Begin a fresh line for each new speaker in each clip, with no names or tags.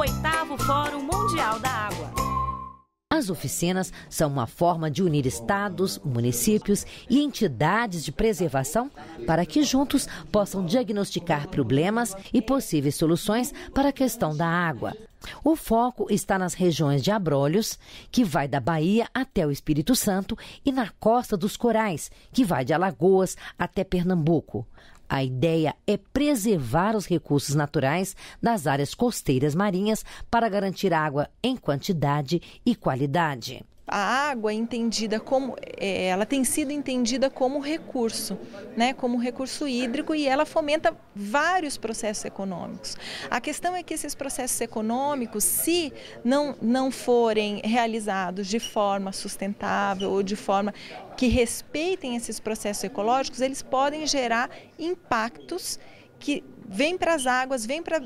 oitavo Fórum Mundial da Água. As oficinas são uma forma de unir estados, municípios e entidades de preservação para que juntos possam diagnosticar problemas e possíveis soluções para a questão da água. O foco está nas regiões de Abrolhos, que vai da Bahia até o Espírito Santo, e na costa dos Corais, que vai de Alagoas até Pernambuco. A ideia é preservar os recursos naturais das áreas costeiras marinhas para garantir água em quantidade e qualidade
a água é entendida como é, ela tem sido entendida como recurso, né, como recurso hídrico e ela fomenta vários processos econômicos. A questão é que esses processos econômicos, se não não forem realizados de forma sustentável ou de forma que respeitem esses processos ecológicos, eles podem gerar impactos que vêm para as águas, vêm para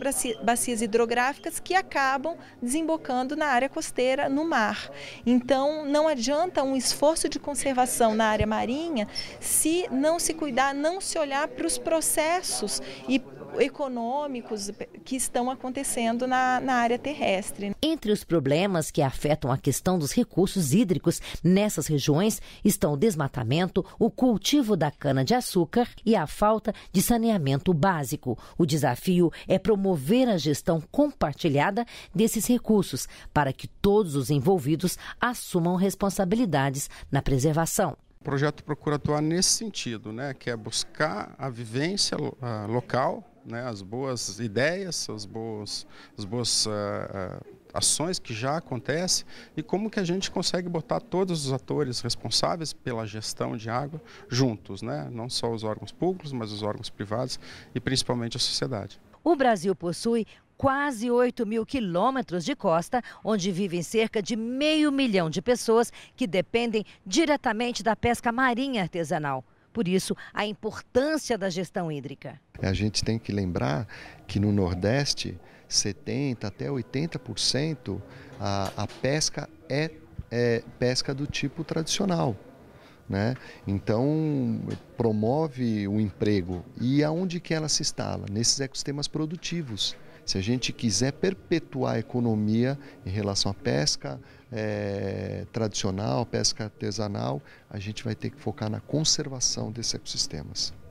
bacias hidrográficas que acabam desembocando na área costeira, no mar. Então, não adianta um esforço de conservação na área marinha se não se cuidar, não se olhar para os processos e econômicos que estão acontecendo na, na área terrestre.
Né? Entre os problemas que afetam a questão dos recursos hídricos nessas regiões estão o desmatamento, o cultivo da cana-de-açúcar e a falta de saneamento básico. O desafio é promover a gestão compartilhada desses recursos para que todos os envolvidos assumam responsabilidades na preservação projeto procura atuar nesse
sentido, né, que é buscar a vivência uh, local, né, as boas ideias, as boas, as boas uh, ações que já acontecem e como que a gente consegue botar todos os atores responsáveis pela gestão de água juntos, né, não só os órgãos públicos, mas os órgãos privados e principalmente a sociedade.
O Brasil possui quase 8 mil quilômetros de costa, onde vivem cerca de meio milhão de pessoas que dependem diretamente da pesca marinha artesanal. Por isso, a importância da gestão hídrica.
A gente tem que lembrar que no Nordeste, 70% até 80% a, a pesca é, é pesca do tipo tradicional. Né? Então promove o emprego e aonde que ela se instala nesses ecossistemas produtivos. Se a gente quiser perpetuar a economia em relação à pesca é, tradicional, pesca artesanal, a gente vai ter que focar na conservação desses ecossistemas.